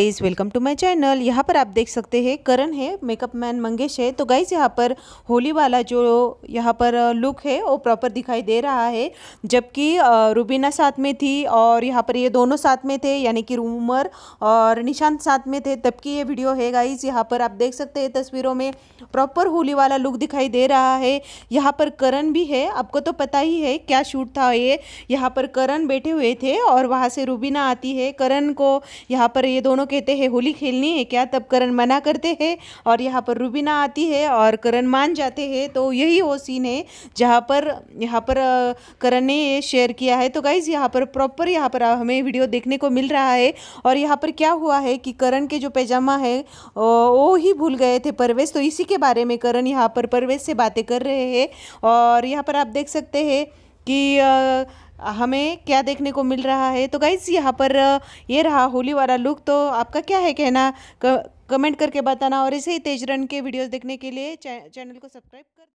guys welcome to my channel यहाँ पर आप देख सकते हैं करण है मेकअप मैन मंगेश है तो गाइज यहाँ पर होली वाला जो यहाँ पर लुक है वो प्रॉपर दिखाई दे रहा है जबकि रूबीना साथ में थी और यहाँ पर ये दोनों साथ में थे यानी कि रूमर और निशांत साथ में थे तब की ये वीडियो है गाइज यहाँ पर आप देख सकते हैं तस्वीरों में प्रॉपर होली वाला लुक दिखाई दे रहा है यहाँ पर करण भी है आपको तो पता ही है क्या शूट था ये यहाँ पर करण बैठे हुए थे और वहाँ से रूबीना आती है करण को यहाँ पर ये दोनों कहते हैं होली खेलनी है क्या तब करण मना करते हैं और यहाँ पर रूबीना आती है और करण मान जाते हैं तो यही वो सीन है जहाँ पर यहाँ पर करण ने ये शेयर किया है तो गाइज़ यहाँ पर प्रॉपर यहाँ पर हमें वीडियो देखने को मिल रहा है और यहाँ पर क्या हुआ है कि करण के जो पैजामा है वो ही भूल गए थे परवेश तो इसी के बारे में करण यहाँ पर परवेश से बातें कर रहे हैं और यहाँ पर आप देख सकते हैं कि हमें क्या देखने को मिल रहा है तो गाइज यहाँ पर ये रहा होली वाला लुक तो आपका क्या है कहना कमेंट करके बताना और ऐसे ही तेज रन के वीडियोस देखने के लिए चैनल को सब्सक्राइब कर